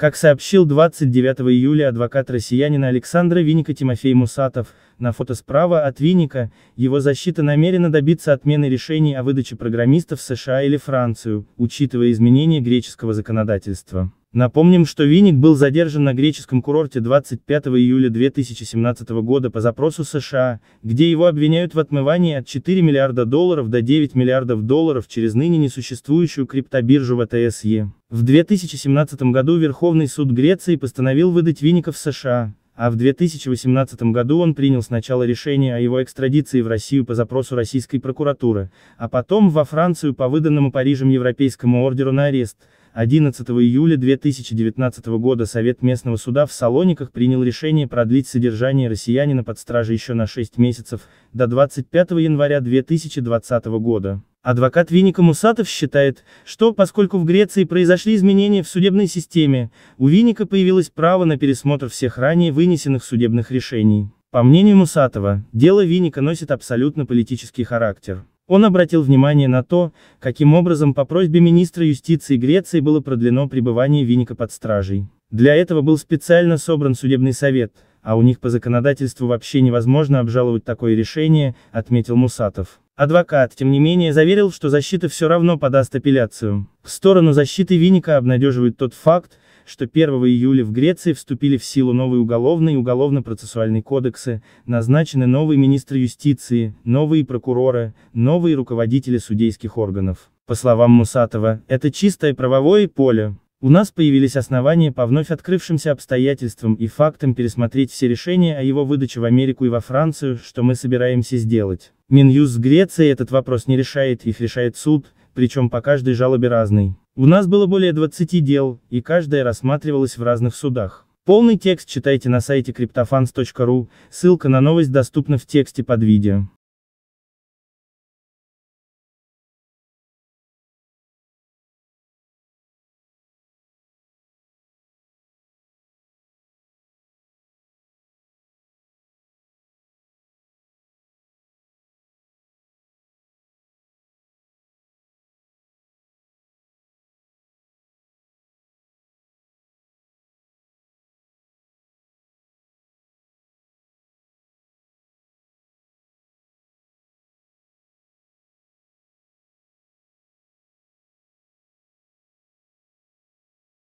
Как сообщил 29 июля адвокат россиянина Александра Виника Тимофей Мусатов, на фото справа от Виника его защита намерена добиться отмены решений о выдаче программистов в США или Францию, учитывая изменения греческого законодательства. Напомним, что Винник был задержан на греческом курорте 25 июля 2017 года по запросу США, где его обвиняют в отмывании от 4 миллиарда долларов до 9 миллиардов долларов через ныне несуществующую криптобиржу ВТСЕ. В 2017 году Верховный суд Греции постановил выдать Винника в США, а в 2018 году он принял сначала решение о его экстрадиции в Россию по запросу российской прокуратуры, а потом во Францию по выданному Парижем европейскому ордеру на арест – 11 июля 2019 года Совет местного суда в Салониках принял решение продлить содержание россиянина под стражей еще на 6 месяцев, до 25 января 2020 года. Адвокат Виника Мусатов считает, что, поскольку в Греции произошли изменения в судебной системе, у Виника появилось право на пересмотр всех ранее вынесенных судебных решений. По мнению Мусатова, дело Виника носит абсолютно политический характер. Он обратил внимание на то, каким образом по просьбе министра юстиции Греции было продлено пребывание Виника под стражей. Для этого был специально собран судебный совет, а у них по законодательству вообще невозможно обжаловать такое решение, отметил Мусатов. Адвокат, тем не менее, заверил, что защита все равно подаст апелляцию. В сторону защиты Виника обнадеживает тот факт, что 1 июля в Греции вступили в силу новые уголовные и уголовно-процессуальные кодексы, назначены новые министры юстиции, новые прокуроры, новые руководители судейских органов. По словам Мусатова, это чистое правовое поле. У нас появились основания по вновь открывшимся обстоятельствам и фактам пересмотреть все решения о его выдаче в Америку и во Францию, что мы собираемся сделать. Минюс Греции этот вопрос не решает, их решает суд, причем по каждой жалобе разный. У нас было более 20 дел, и каждая рассматривалась в разных судах. Полный текст читайте на сайте cryptofans.ru, ссылка на новость доступна в тексте под видео.